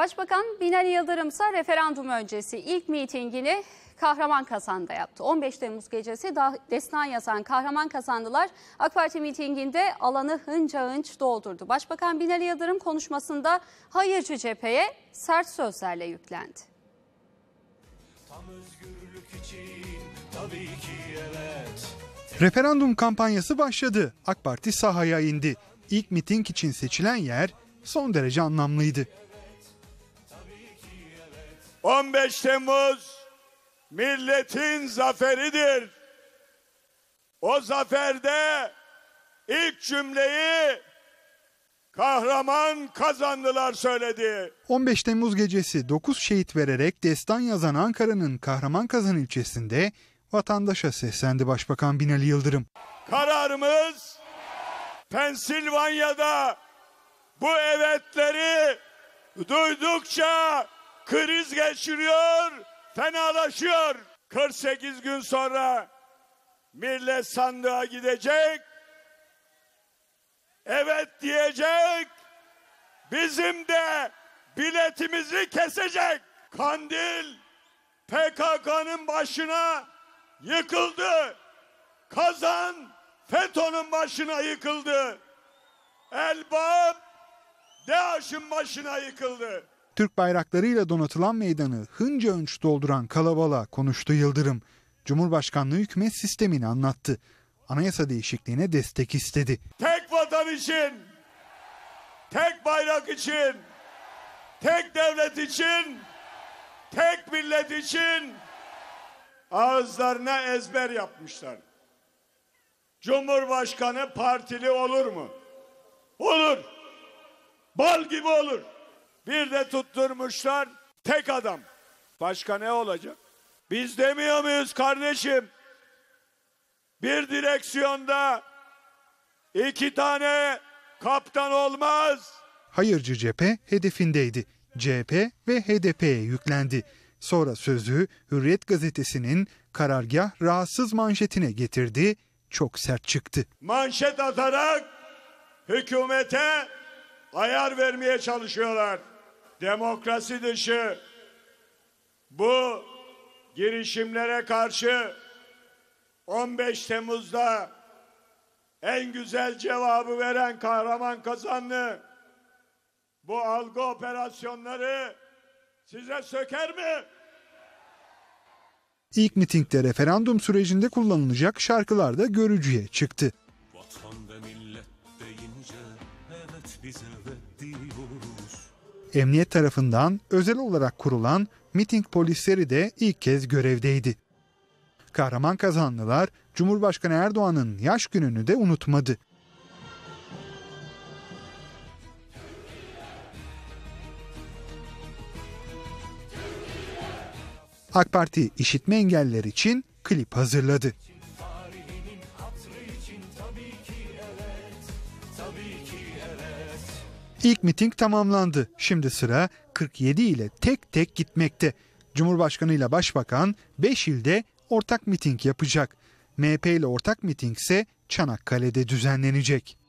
Başbakan Binali Yıldırım ise referandum öncesi ilk mitingini Kahraman Kazan'da yaptı. 15 Temmuz gecesi Destan yazan Kahraman Kazandılar AK Parti mitinginde alanı hınca hınç doldurdu. Başbakan Binali Yıldırım konuşmasında hayırcı cepheye sert sözlerle yüklendi. Tam özgürlük için tabii ki evet. Referandum kampanyası başladı. AK Parti sahaya indi. İlk miting için seçilen yer son derece anlamlıydı. 15 Temmuz milletin zaferidir. O zaferde ilk cümleyi kahraman kazandılar söyledi. 15 Temmuz gecesi 9 şehit vererek destan yazan Ankara'nın Kahraman Kazan ilçesinde vatandaşa seslendi Başbakan Binali Yıldırım. Kararımız Pensilvanya'da bu evetleri duydukça kriz geçiriyor, fenalaşıyor. 48 gün sonra millet sandığa gidecek. Evet diyecek. Bizim de biletimizi kesecek. Kandil PKK'nın başına yıkıldı. Kazan FETÖ'nün başına yıkıldı. Elbap DAEŞ'in başına yıkıldı. Türk bayraklarıyla donatılan meydanı hınca hınç dolduran kalabalığa konuştu Yıldırım. Cumhurbaşkanlığı hükümet sistemini anlattı. Anayasa değişikliğine destek istedi. Tek vatan için, tek bayrak için, tek devlet için, tek millet için ağızlarına ezber yapmışlar. Cumhurbaşkanı partili olur mu? Olur. Bal gibi olur. Bir de tutturmuşlar tek adam. Başka ne olacak? Biz demiyor muyuz kardeşim? Bir direksiyonda iki tane kaptan olmaz. Hayırcı cephe hedefindeydi. CHP ve HDP'ye yüklendi. Sonra sözü Hürriyet gazetesinin karargah rahatsız manşetine getirdi. Çok sert çıktı. Manşet atarak hükümete ayar vermeye çalışıyorlar demokrasi dışı bu girişimlere karşı 15 Temmuz'da en güzel cevabı veren kahraman kazanlı bu algı operasyonları size söker mi? İlk mitingde referandum sürecinde kullanılacak şarkılar da görücüye çıktı. Vatan ve millet deyince evet bize evet emniyet tarafından özel olarak kurulan miting polisleri de ilk kez görevdeydi. Kahraman kazanlılar Cumhurbaşkanı Erdoğan'ın yaş gününü de unutmadı. AK Parti işitme engelliler için klip hazırladı. Için, için, evet, evet. İlk miting tamamlandı. Şimdi sıra 47 ile tek tek gitmekte. Cumhurbaşkanı ile Başbakan 5 ilde ortak miting yapacak. MHP ile ortak miting ise Çanakkale'de düzenlenecek.